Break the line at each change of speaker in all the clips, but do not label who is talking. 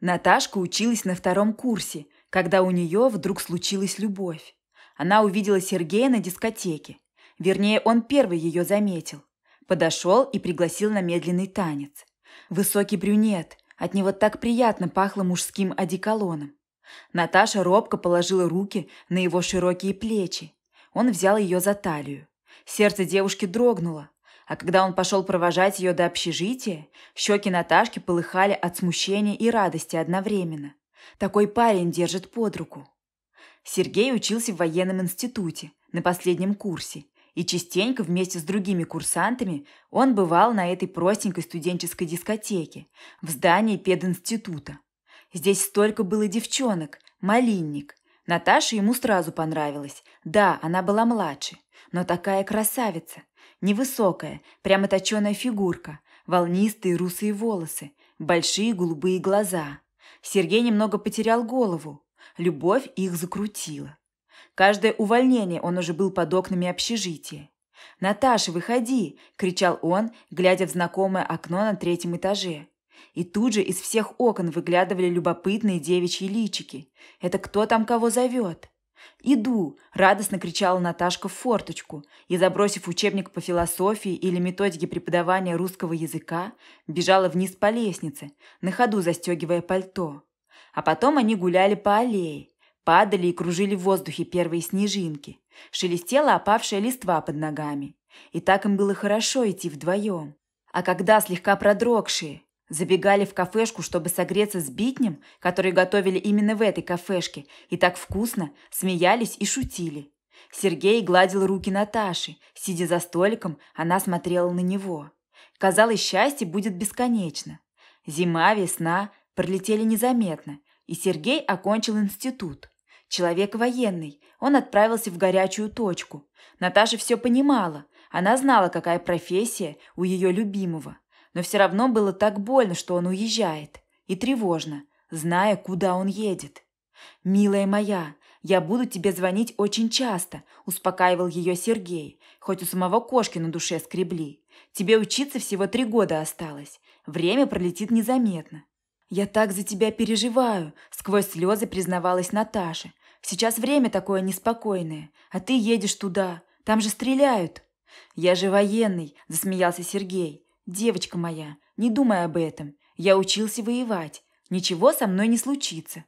Наташка училась на втором курсе, когда у нее вдруг случилась любовь. Она увидела Сергея на дискотеке. Вернее, он первый ее заметил. Подошел и пригласил на медленный танец. Высокий брюнет, от него так приятно пахло мужским одеколоном. Наташа робко положила руки на его широкие плечи. Он взял ее за талию. Сердце девушки дрогнуло. А когда он пошел провожать ее до общежития, щеки Наташки полыхали от смущения и радости одновременно. Такой парень держит под руку. Сергей учился в военном институте, на последнем курсе, и частенько вместе с другими курсантами он бывал на этой простенькой студенческой дискотеке в здании пединститута. Здесь столько было девчонок, малинник. Наташа ему сразу понравилась. Да, она была младше, но такая красавица. Невысокая, прямо точеная фигурка, волнистые русые волосы, большие голубые глаза. Сергей немного потерял голову. Любовь их закрутила. Каждое увольнение он уже был под окнами общежития. «Наташа, выходи!» – кричал он, глядя в знакомое окно на третьем этаже. И тут же из всех окон выглядывали любопытные девичьи личики. Это кто там кого зовет? «Иду!» – радостно кричала Наташка в форточку, и, забросив учебник по философии или методике преподавания русского языка, бежала вниз по лестнице, на ходу застегивая пальто. А потом они гуляли по аллее, падали и кружили в воздухе первые снежинки, шелестела опавшая листва под ногами. И так им было хорошо идти вдвоем. А когда слегка продрогшие, Забегали в кафешку, чтобы согреться с битнем, который готовили именно в этой кафешке, и так вкусно, смеялись и шутили. Сергей гладил руки Наташи. Сидя за столиком, она смотрела на него. Казалось, счастье будет бесконечно. Зима, весна пролетели незаметно, и Сергей окончил институт. Человек военный, он отправился в горячую точку. Наташа все понимала, она знала, какая профессия у ее любимого – но все равно было так больно, что он уезжает, и тревожно, зная, куда он едет. «Милая моя, я буду тебе звонить очень часто», – успокаивал ее Сергей, хоть у самого кошки на душе скребли. «Тебе учиться всего три года осталось. Время пролетит незаметно». «Я так за тебя переживаю», – сквозь слезы признавалась Наташа. «Сейчас время такое неспокойное, а ты едешь туда, там же стреляют». «Я же военный», – засмеялся Сергей. «Девочка моя, не думай об этом. Я учился воевать. Ничего со мной не случится».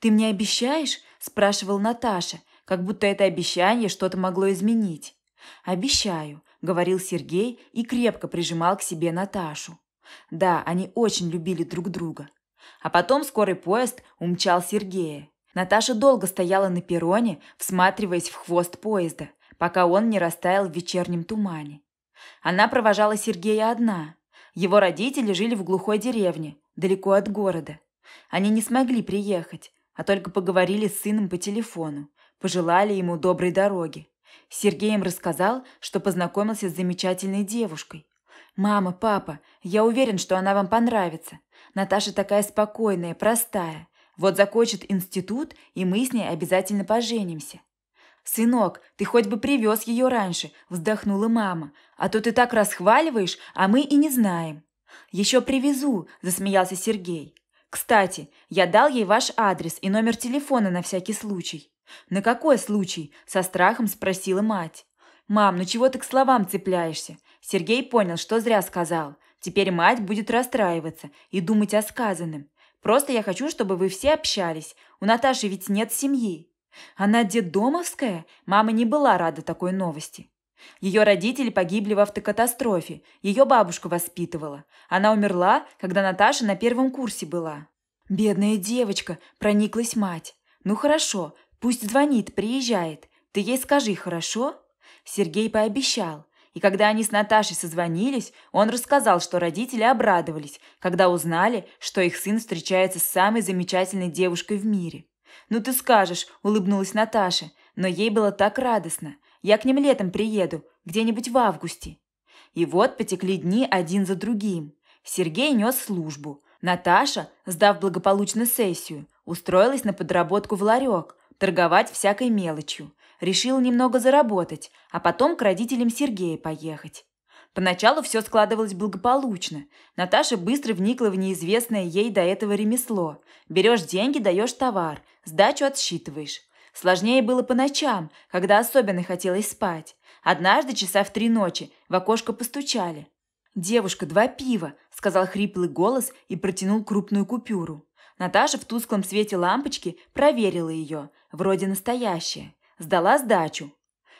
«Ты мне обещаешь?» – спрашивал Наташа, как будто это обещание что-то могло изменить. «Обещаю», – говорил Сергей и крепко прижимал к себе Наташу. Да, они очень любили друг друга. А потом скорый поезд умчал Сергея. Наташа долго стояла на перроне, всматриваясь в хвост поезда, пока он не растаял в вечернем тумане. Она провожала Сергея одна. Его родители жили в глухой деревне, далеко от города. Они не смогли приехать, а только поговорили с сыном по телефону, пожелали ему доброй дороги. Сергей им рассказал, что познакомился с замечательной девушкой. «Мама, папа, я уверен, что она вам понравится. Наташа такая спокойная, простая. Вот закончит институт, и мы с ней обязательно поженимся. «Сынок, ты хоть бы привез ее раньше», – вздохнула мама. «А то ты так расхваливаешь, а мы и не знаем». «Еще привезу», – засмеялся Сергей. «Кстати, я дал ей ваш адрес и номер телефона на всякий случай». «На какой случай?» – со страхом спросила мать. «Мам, ну чего ты к словам цепляешься?» Сергей понял, что зря сказал. Теперь мать будет расстраиваться и думать о сказанном. «Просто я хочу, чтобы вы все общались. У Наташи ведь нет семьи». Она детдомовская? Мама не была рада такой новости. Ее родители погибли в автокатастрофе, ее бабушка воспитывала. Она умерла, когда Наташа на первом курсе была. «Бедная девочка!» – прониклась мать. «Ну хорошо, пусть звонит, приезжает. Ты ей скажи, хорошо?» Сергей пообещал. И когда они с Наташей созвонились, он рассказал, что родители обрадовались, когда узнали, что их сын встречается с самой замечательной девушкой в мире. «Ну ты скажешь», – улыбнулась Наташа, но ей было так радостно. «Я к ним летом приеду, где-нибудь в августе». И вот потекли дни один за другим. Сергей нес службу. Наташа, сдав благополучно сессию, устроилась на подработку в ларек, торговать всякой мелочью. Решила немного заработать, а потом к родителям Сергея поехать. Поначалу все складывалось благополучно. Наташа быстро вникла в неизвестное ей до этого ремесло. Берешь деньги, даешь товар сдачу отсчитываешь. Сложнее было по ночам, когда особенно хотелось спать. Однажды часа в три ночи в окошко постучали. «Девушка, два пива!» – сказал хриплый голос и протянул крупную купюру. Наташа в тусклом свете лампочки проверила ее, вроде настоящая. Сдала сдачу.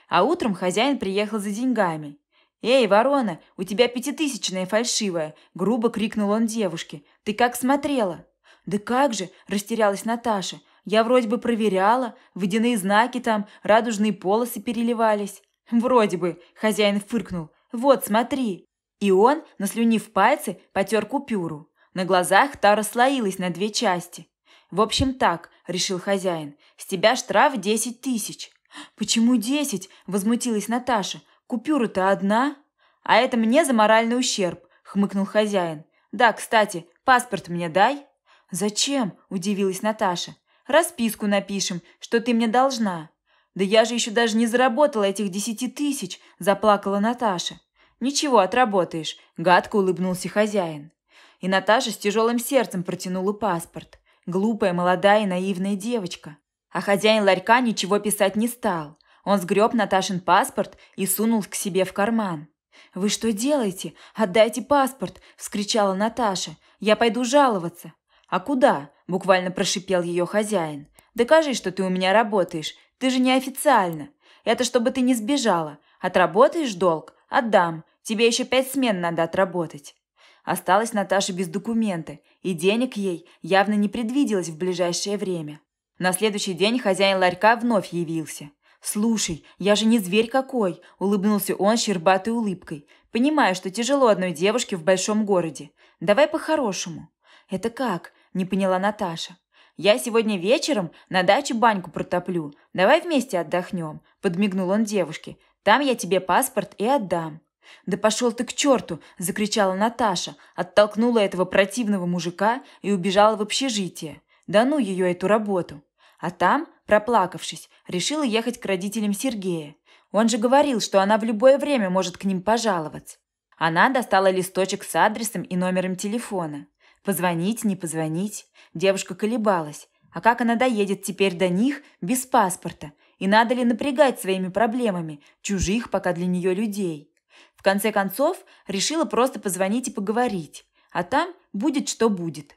А утром хозяин приехал за деньгами. «Эй, ворона, у тебя пятитысячная фальшивая!» – грубо крикнул он девушке. «Ты как смотрела?» «Да как же!» – растерялась Наташа – я вроде бы проверяла, водяные знаки там, радужные полосы переливались. Вроде бы, хозяин фыркнул. Вот, смотри. И он, наслюнив пальцы, потер купюру. На глазах та расслоилась на две части. В общем так, решил хозяин, с тебя штраф десять тысяч. Почему десять? Возмутилась Наташа. Купюра-то одна. А это мне за моральный ущерб, хмыкнул хозяин. Да, кстати, паспорт мне дай. «Зачем?» – удивилась Наташа. Расписку напишем, что ты мне должна». «Да я же еще даже не заработала этих десяти тысяч», – заплакала Наташа. «Ничего, отработаешь», – гадко улыбнулся хозяин. И Наташа с тяжелым сердцем протянула паспорт. Глупая, молодая и наивная девочка. А хозяин ларька ничего писать не стал. Он сгреб Наташин паспорт и сунул к себе в карман. «Вы что делаете? Отдайте паспорт!» – вскричала Наташа. «Я пойду жаловаться!» «А куда?» – буквально прошипел ее хозяин. «Докажи, что ты у меня работаешь. Ты же неофициально. Это чтобы ты не сбежала. Отработаешь долг? Отдам. Тебе еще пять смен надо отработать». Осталась Наташа без документа, и денег ей явно не предвиделось в ближайшее время. На следующий день хозяин ларька вновь явился. «Слушай, я же не зверь какой!» – улыбнулся он щербатой улыбкой. «Понимаю, что тяжело одной девушке в большом городе. Давай по-хорошему». «Это как?» не поняла Наташа. «Я сегодня вечером на даче баньку протоплю. Давай вместе отдохнем», – подмигнул он девушке. «Там я тебе паспорт и отдам». «Да пошел ты к черту!» – закричала Наташа, оттолкнула этого противного мужика и убежала в общежитие. Да ну ее эту работу! А там, проплакавшись, решила ехать к родителям Сергея. Он же говорил, что она в любое время может к ним пожаловаться. Она достала листочек с адресом и номером телефона. Позвонить, не позвонить. Девушка колебалась. А как она доедет теперь до них без паспорта? И надо ли напрягать своими проблемами, чужих пока для нее людей? В конце концов, решила просто позвонить и поговорить. А там будет, что будет.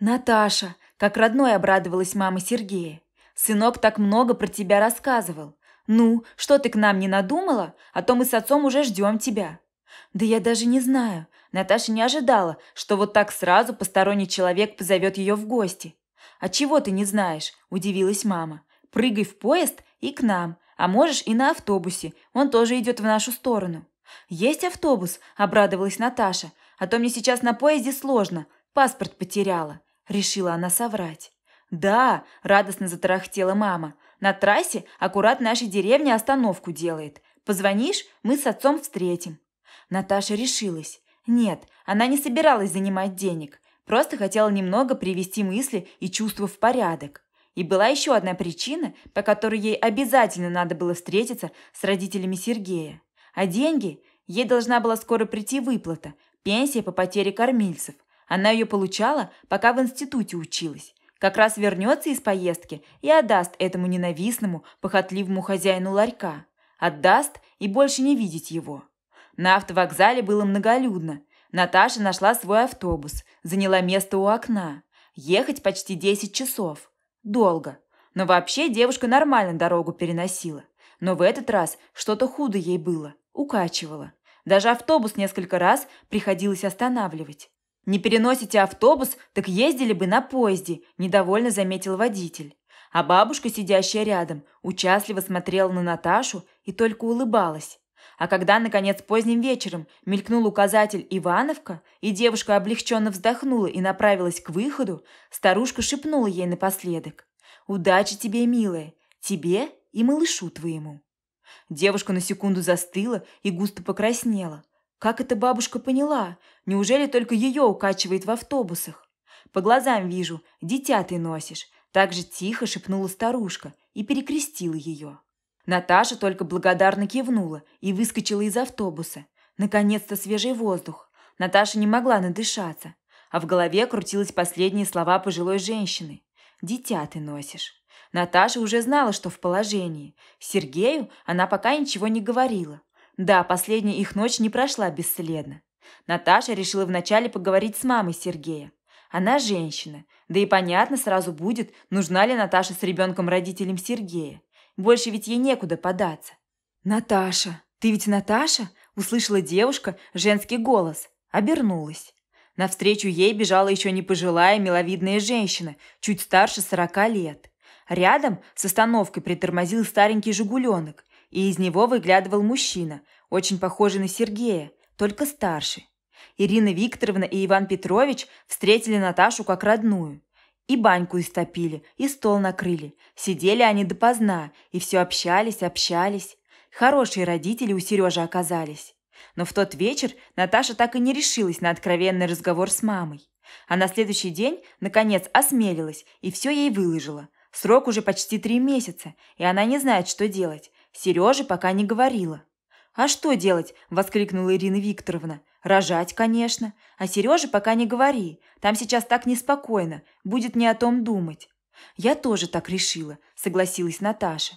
Наташа, как родной обрадовалась мама Сергея. Сынок так много про тебя рассказывал. Ну, что ты к нам не надумала? А то мы с отцом уже ждем тебя. Да я даже не знаю. Наташа не ожидала, что вот так сразу посторонний человек позовет ее в гости. «А чего ты не знаешь?» – удивилась мама. «Прыгай в поезд и к нам, а можешь и на автобусе, он тоже идет в нашу сторону». «Есть автобус?» – обрадовалась Наташа. «А то мне сейчас на поезде сложно, паспорт потеряла». Решила она соврать. «Да!» – радостно затарахтела мама. «На трассе аккурат нашей деревни остановку делает. Позвонишь, мы с отцом встретим». Наташа решилась. Нет, она не собиралась занимать денег, просто хотела немного привести мысли и чувства в порядок. И была еще одна причина, по которой ей обязательно надо было встретиться с родителями Сергея. А деньги? Ей должна была скоро прийти выплата, пенсия по потере кормильцев. Она ее получала, пока в институте училась. Как раз вернется из поездки и отдаст этому ненавистному, похотливому хозяину ларька. Отдаст и больше не видеть его. На автовокзале было многолюдно. Наташа нашла свой автобус, заняла место у окна. Ехать почти 10 часов. Долго. Но вообще девушка нормально дорогу переносила. Но в этот раз что-то худо ей было, укачивало. Даже автобус несколько раз приходилось останавливать. «Не переносите автобус, так ездили бы на поезде», – недовольно заметил водитель. А бабушка, сидящая рядом, участливо смотрела на Наташу и только улыбалась. А когда, наконец, поздним вечером мелькнул указатель «Ивановка», и девушка облегченно вздохнула и направилась к выходу, старушка шепнула ей напоследок. «Удачи тебе, милая, тебе и малышу твоему». Девушка на секунду застыла и густо покраснела. Как это бабушка поняла? Неужели только ее укачивает в автобусах? «По глазам вижу, дитя ты носишь», – так же тихо шепнула старушка и перекрестила ее. Наташа только благодарно кивнула и выскочила из автобуса. Наконец-то свежий воздух. Наташа не могла надышаться, а в голове крутились последние слова пожилой женщины. «Дитя ты носишь». Наташа уже знала, что в положении. Сергею она пока ничего не говорила. Да, последняя их ночь не прошла бесследно. Наташа решила вначале поговорить с мамой Сергея. Она женщина, да и понятно сразу будет, нужна ли Наташа с ребенком родителям Сергея. Больше ведь ей некуда податься. «Наташа! Ты ведь Наташа?» – услышала девушка женский голос. Обернулась. Навстречу ей бежала еще не пожилая миловидная женщина, чуть старше сорока лет. Рядом с остановкой притормозил старенький «Жигуленок», и из него выглядывал мужчина, очень похожий на Сергея, только старше. Ирина Викторовна и Иван Петрович встретили Наташу как родную. И баньку истопили, и стол накрыли. Сидели они допоздна, и все общались, общались. Хорошие родители у Сережи оказались. Но в тот вечер Наташа так и не решилась на откровенный разговор с мамой. А на следующий день, наконец, осмелилась и все ей выложила. Срок уже почти три месяца, и она не знает, что делать. Сереже пока не говорила. «А что делать?» – воскликнула Ирина Викторовна. Рожать, конечно. А Сереже пока не говори. Там сейчас так неспокойно. Будет не о том думать. Я тоже так решила, согласилась Наташа.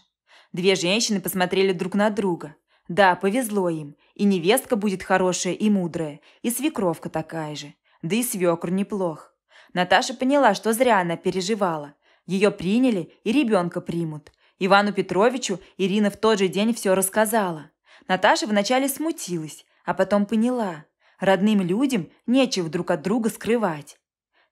Две женщины посмотрели друг на друга. Да, повезло им. И невестка будет хорошая и мудрая, и свекровка такая же. Да и свекр неплох. Наташа поняла, что зря она переживала. Ее приняли и ребенка примут. Ивану Петровичу Ирина в тот же день все рассказала. Наташа вначале смутилась, а потом поняла – Родным людям нечего друг от друга скрывать.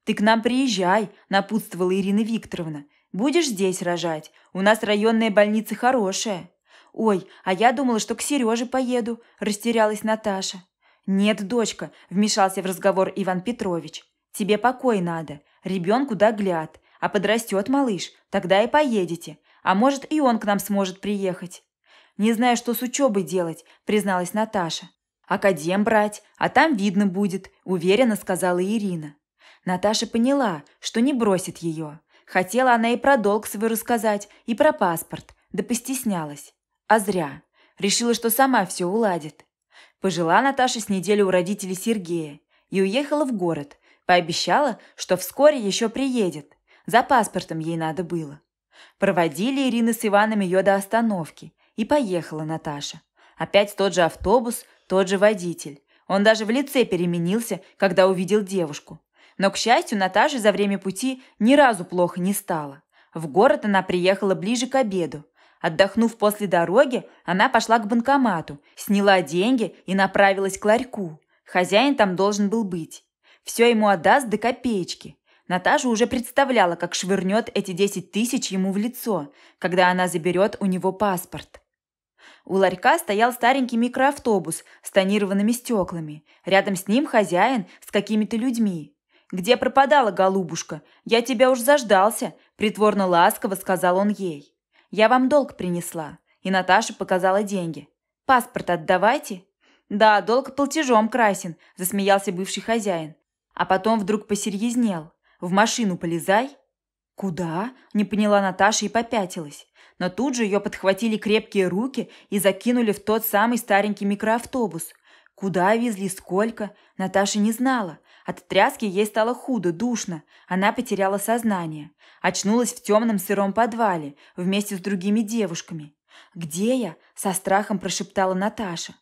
«Ты к нам приезжай», – напутствовала Ирина Викторовна. «Будешь здесь рожать. У нас районная больница хорошая». «Ой, а я думала, что к Сереже поеду», – растерялась Наташа. «Нет, дочка», – вмешался в разговор Иван Петрович. «Тебе покой надо, ребенку догляд, а подрастет малыш, тогда и поедете, а может и он к нам сможет приехать». «Не знаю, что с учебой делать», – призналась Наташа. «Академ брать, а там видно будет», – уверенно сказала Ирина. Наташа поняла, что не бросит ее. Хотела она и про долг свой рассказать, и про паспорт, да постеснялась. А зря. Решила, что сама все уладит. Пожила Наташа с неделю у родителей Сергея и уехала в город. Пообещала, что вскоре еще приедет. За паспортом ей надо было. Проводили Ирина с Иваном ее до остановки. И поехала Наташа. Опять тот же автобус, тот же водитель. Он даже в лице переменился, когда увидел девушку. Но, к счастью, Наташе за время пути ни разу плохо не стало. В город она приехала ближе к обеду. Отдохнув после дороги, она пошла к банкомату, сняла деньги и направилась к ларьку. Хозяин там должен был быть. Все ему отдаст до копеечки. Наташа уже представляла, как швырнет эти 10 тысяч ему в лицо, когда она заберет у него паспорт. У ларька стоял старенький микроавтобус с тонированными стеклами. Рядом с ним хозяин с какими-то людьми. «Где пропадала голубушка? Я тебя уж заждался», – притворно-ласково сказал он ей. «Я вам долг принесла». И Наташа показала деньги. «Паспорт отдавайте». «Да, долг платежом красен», – засмеялся бывший хозяин. А потом вдруг посерьезнел. «В машину полезай». «Куда?» – не поняла Наташа и попятилась. Но тут же ее подхватили крепкие руки и закинули в тот самый старенький микроавтобус. Куда везли, сколько, Наташа не знала. От тряски ей стало худо, душно. Она потеряла сознание. Очнулась в темном сыром подвале вместе с другими девушками. «Где я?» – со страхом прошептала Наташа.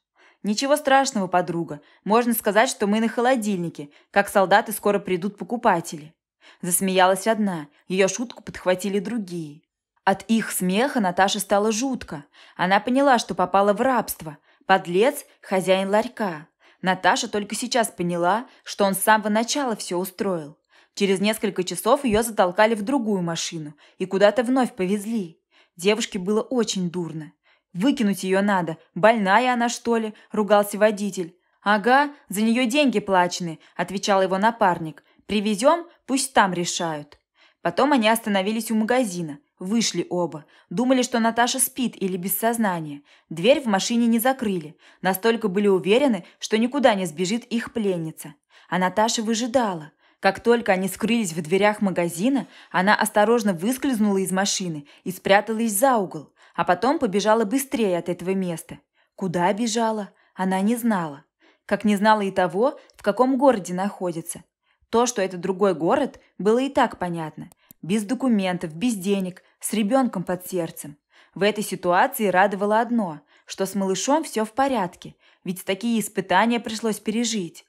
«Ничего страшного, подруга. Можно сказать, что мы на холодильнике, как солдаты скоро придут покупатели». Засмеялась одна, ее шутку подхватили другие. От их смеха Наташа стала жутко. Она поняла, что попала в рабство. Подлец – хозяин ларька. Наташа только сейчас поняла, что он с самого начала все устроил. Через несколько часов ее затолкали в другую машину и куда-то вновь повезли. Девушке было очень дурно. «Выкинуть ее надо. Больная она, что ли?» – ругался водитель. «Ага, за нее деньги плачены», – отвечал его напарник. «Привезем, Пусть там решают. Потом они остановились у магазина. Вышли оба. Думали, что Наташа спит или без сознания. Дверь в машине не закрыли. Настолько были уверены, что никуда не сбежит их пленница. А Наташа выжидала. Как только они скрылись в дверях магазина, она осторожно выскользнула из машины и спряталась за угол, а потом побежала быстрее от этого места. Куда бежала, она не знала. Как не знала и того, в каком городе находится. То, что это другой город, было и так понятно. Без документов, без денег, с ребенком под сердцем. В этой ситуации радовало одно, что с малышом все в порядке, ведь такие испытания пришлось пережить.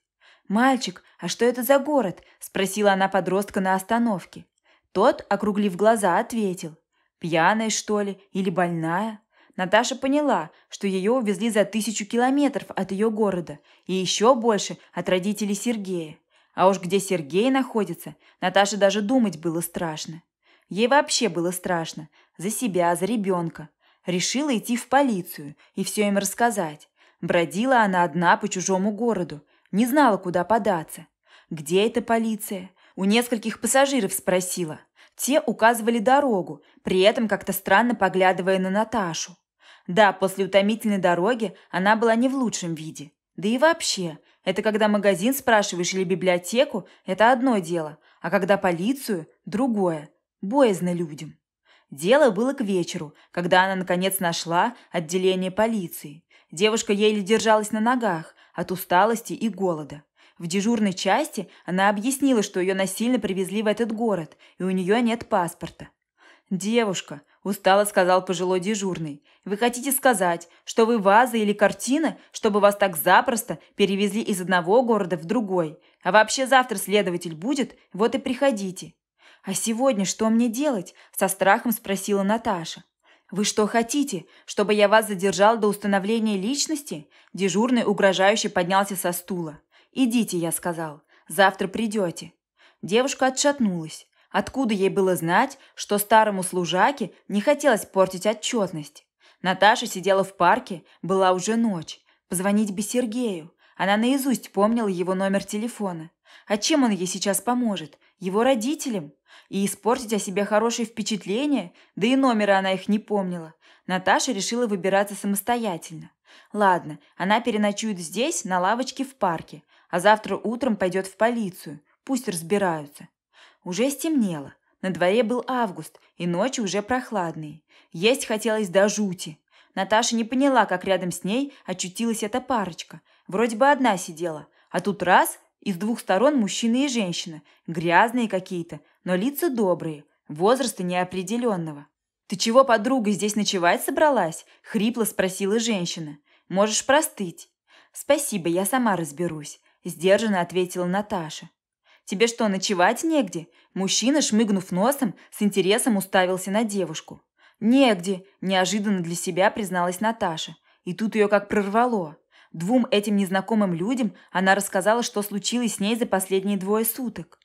«Мальчик, а что это за город?» – спросила она подростка на остановке. Тот, округлив глаза, ответил. «Пьяная, что ли, или больная?» Наташа поняла, что ее увезли за тысячу километров от ее города и еще больше от родителей Сергея. А уж где Сергей находится, Наташе даже думать было страшно. Ей вообще было страшно. За себя, за ребенка. Решила идти в полицию и все им рассказать. Бродила она одна по чужому городу. Не знала, куда податься. Где эта полиция? У нескольких пассажиров спросила. Те указывали дорогу, при этом как-то странно поглядывая на Наташу. Да, после утомительной дороги она была не в лучшем виде. Да и вообще, это когда магазин спрашиваешь или библиотеку – это одно дело, а когда полицию – другое. Боязно людям. Дело было к вечеру, когда она, наконец, нашла отделение полиции. Девушка еле держалась на ногах от усталости и голода. В дежурной части она объяснила, что ее насильно привезли в этот город, и у нее нет паспорта. Девушка, Устало сказал пожилой дежурный. «Вы хотите сказать, что вы ваза или картина, чтобы вас так запросто перевезли из одного города в другой? А вообще завтра следователь будет, вот и приходите». «А сегодня что мне делать?» – со страхом спросила Наташа. «Вы что хотите, чтобы я вас задержал до установления личности?» Дежурный угрожающе поднялся со стула. «Идите», – я сказал. «Завтра придете». Девушка отшатнулась. Откуда ей было знать, что старому служаке не хотелось портить отчетность? Наташа сидела в парке, была уже ночь. Позвонить бы Сергею. Она наизусть помнила его номер телефона. А чем он ей сейчас поможет? Его родителям? И испортить о себе хорошее впечатление? Да и номера она их не помнила. Наташа решила выбираться самостоятельно. Ладно, она переночует здесь, на лавочке в парке, а завтра утром пойдет в полицию. Пусть разбираются. Уже стемнело. На дворе был август, и ночи уже прохладные. Есть хотелось до жути. Наташа не поняла, как рядом с ней очутилась эта парочка. Вроде бы одна сидела, а тут раз – и с двух сторон мужчина и женщина, грязные какие-то, но лица добрые, возраста неопределенного. «Ты чего, подруга, здесь ночевать собралась?» – хрипло спросила женщина. «Можешь простыть». «Спасибо, я сама разберусь», – сдержанно ответила Наташа. Тебе что, ночевать негде?» Мужчина, шмыгнув носом, с интересом уставился на девушку. «Негде», – неожиданно для себя призналась Наташа. И тут ее как прорвало. Двум этим незнакомым людям она рассказала, что случилось с ней за последние двое суток.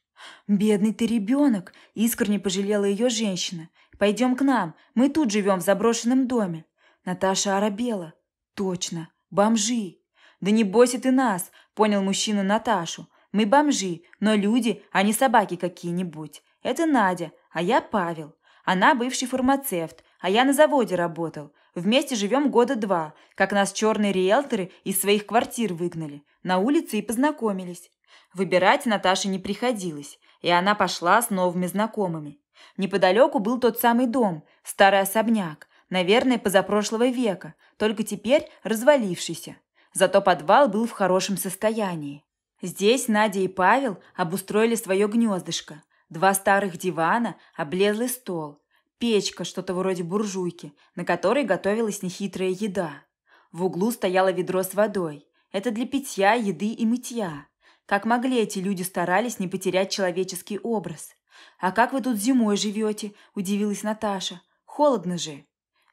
«Бедный ты ребенок!» – искренне пожалела ее женщина. «Пойдем к нам, мы тут живем в заброшенном доме». Наташа оробела. «Точно, бомжи!» «Да не бойся ты нас!» – понял мужчина Наташу. Мы бомжи, но люди, а не собаки какие-нибудь. Это Надя, а я Павел. Она бывший фармацевт, а я на заводе работал. Вместе живем года два, как нас черные риэлторы из своих квартир выгнали. На улице и познакомились. Выбирать Наташе не приходилось, и она пошла с новыми знакомыми. Неподалеку был тот самый дом, старый особняк, наверное, позапрошлого века, только теперь развалившийся. Зато подвал был в хорошем состоянии. Здесь Надя и Павел обустроили свое гнездышко. Два старых дивана, облезлый стол, печка, что-то вроде буржуйки, на которой готовилась нехитрая еда. В углу стояло ведро с водой. Это для питья, еды и мытья. Как могли эти люди старались не потерять человеческий образ. «А как вы тут зимой живете?» – удивилась Наташа. «Холодно же».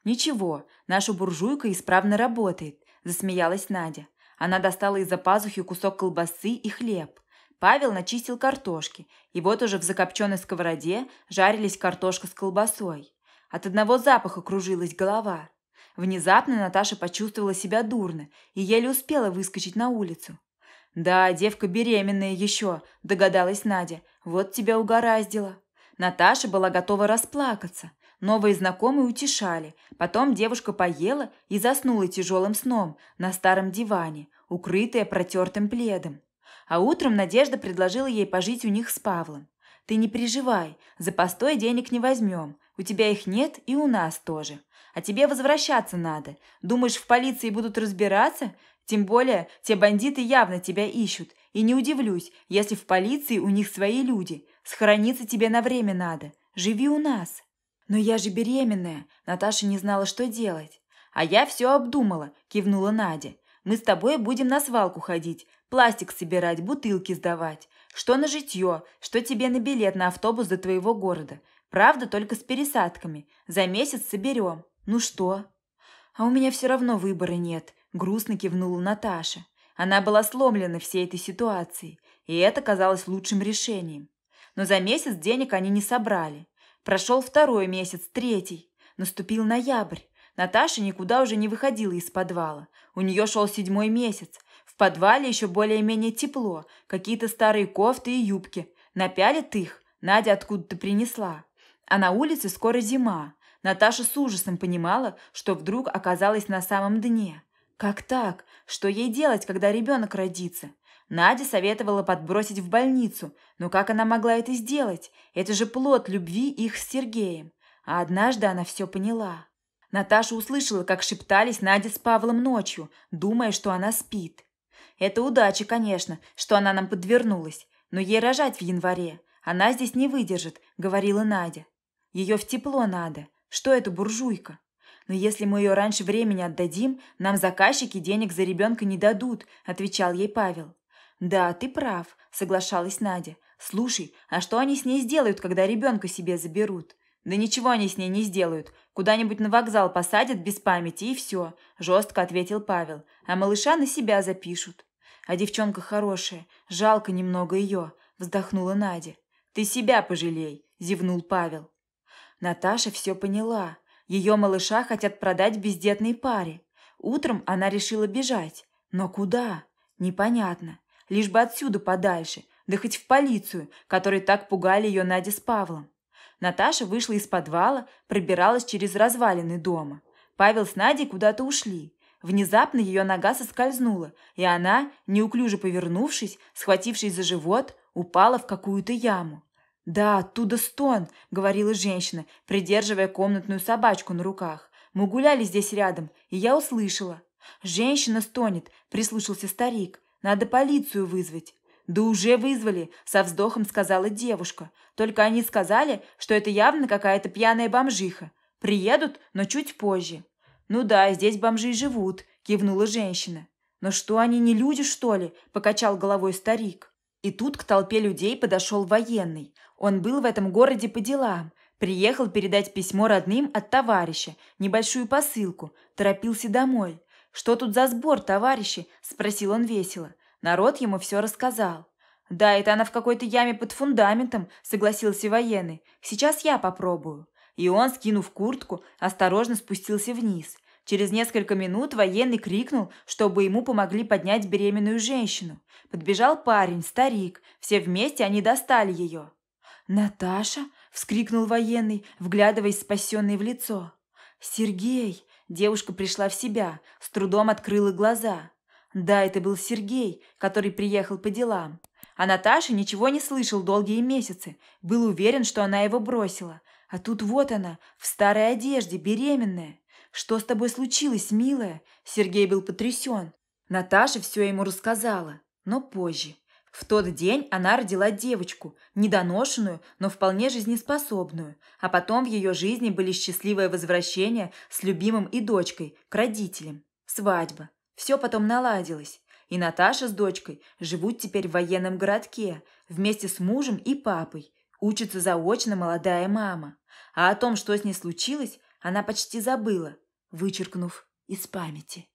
«Ничего, наша буржуйка исправно работает», – засмеялась Надя. Она достала из-за пазухи кусок колбасы и хлеб. Павел начистил картошки, и вот уже в закопченной сковороде жарились картошка с колбасой. От одного запаха кружилась голова. Внезапно Наташа почувствовала себя дурно и еле успела выскочить на улицу. «Да, девка беременная еще», – догадалась Надя. «Вот тебя угораздило». Наташа была готова расплакаться. Новые знакомые утешали. Потом девушка поела и заснула тяжелым сном на старом диване, укрытая протертым пледом. А утром Надежда предложила ей пожить у них с Павлом. «Ты не переживай, за постой денег не возьмем. У тебя их нет и у нас тоже. А тебе возвращаться надо. Думаешь, в полиции будут разбираться? Тем более, те бандиты явно тебя ищут. И не удивлюсь, если в полиции у них свои люди. Схорониться тебе на время надо. Живи у нас». «Но я же беременная!» Наташа не знала, что делать. «А я все обдумала», – кивнула Надя. Мы с тобой будем на свалку ходить, пластик собирать, бутылки сдавать. Что на житье, что тебе на билет на автобус до твоего города. Правда, только с пересадками. За месяц соберем. Ну что? А у меня все равно выбора нет, грустно кивнула Наташа. Она была сломлена всей этой ситуацией, и это казалось лучшим решением. Но за месяц денег они не собрали. Прошел второй месяц, третий. Наступил ноябрь. Наташа никуда уже не выходила из подвала. У нее шел седьмой месяц. В подвале еще более-менее тепло, какие-то старые кофты и юбки. Напялит их, Надя откуда-то принесла. А на улице скоро зима. Наташа с ужасом понимала, что вдруг оказалась на самом дне. Как так? Что ей делать, когда ребенок родится? Надя советовала подбросить в больницу, но как она могла это сделать? Это же плод любви их с Сергеем. А однажды она все поняла. Наташа услышала, как шептались Надя с Павлом ночью, думая, что она спит. Это удача, конечно, что она нам подвернулась, но ей рожать в январе. Она здесь не выдержит, говорила Надя. Ее в тепло надо. Что это буржуйка? Но если мы ее раньше времени отдадим, нам заказчики денег за ребенка не дадут, отвечал ей Павел. Да, ты прав, соглашалась Надя. Слушай, а что они с ней сделают, когда ребенка себе заберут? «Да ничего они с ней не сделают. Куда-нибудь на вокзал посадят без памяти, и все», – жестко ответил Павел. «А малыша на себя запишут». «А девчонка хорошая. Жалко немного ее», – вздохнула Надя. «Ты себя пожалей», – зевнул Павел. Наташа все поняла. Ее малыша хотят продать бездетной паре. Утром она решила бежать. Но куда? Непонятно. Лишь бы отсюда подальше, да хоть в полицию, которой так пугали ее Надя с Павлом. Наташа вышла из подвала, пробиралась через развалины дома. Павел с Надей куда-то ушли. Внезапно ее нога соскользнула, и она, неуклюже повернувшись, схватившись за живот, упала в какую-то яму. «Да, оттуда стон», — говорила женщина, придерживая комнатную собачку на руках. «Мы гуляли здесь рядом, и я услышала». «Женщина стонет», — прислушался старик. «Надо полицию вызвать». «Да уже вызвали», – со вздохом сказала девушка. «Только они сказали, что это явно какая-то пьяная бомжиха. Приедут, но чуть позже». «Ну да, здесь бомжи живут», – кивнула женщина. «Но что, они не люди, что ли?» – покачал головой старик. И тут к толпе людей подошел военный. Он был в этом городе по делам. Приехал передать письмо родным от товарища, небольшую посылку, торопился домой. «Что тут за сбор, товарищи?» – спросил он весело. Народ ему все рассказал. «Да, это она в какой-то яме под фундаментом», — согласился военный. «Сейчас я попробую». И он, скинув куртку, осторожно спустился вниз. Через несколько минут военный крикнул, чтобы ему помогли поднять беременную женщину. Подбежал парень, старик. Все вместе они достали ее. «Наташа?» – вскрикнул военный, вглядываясь спасенной в лицо. «Сергей!» – девушка пришла в себя, с трудом открыла глаза. Да, это был Сергей, который приехал по делам. А Наташа ничего не слышал долгие месяцы, был уверен, что она его бросила. А тут вот она, в старой одежде, беременная. «Что с тобой случилось, милая?» Сергей был потрясен. Наташа все ему рассказала, но позже. В тот день она родила девочку, недоношенную, но вполне жизнеспособную, а потом в ее жизни были счастливое возвращение с любимым и дочкой, к родителям, свадьба. Все потом наладилось, и Наташа с дочкой живут теперь в военном городке вместе с мужем и папой. Учится заочно молодая мама. А о том, что с ней случилось, она почти забыла, вычеркнув из памяти.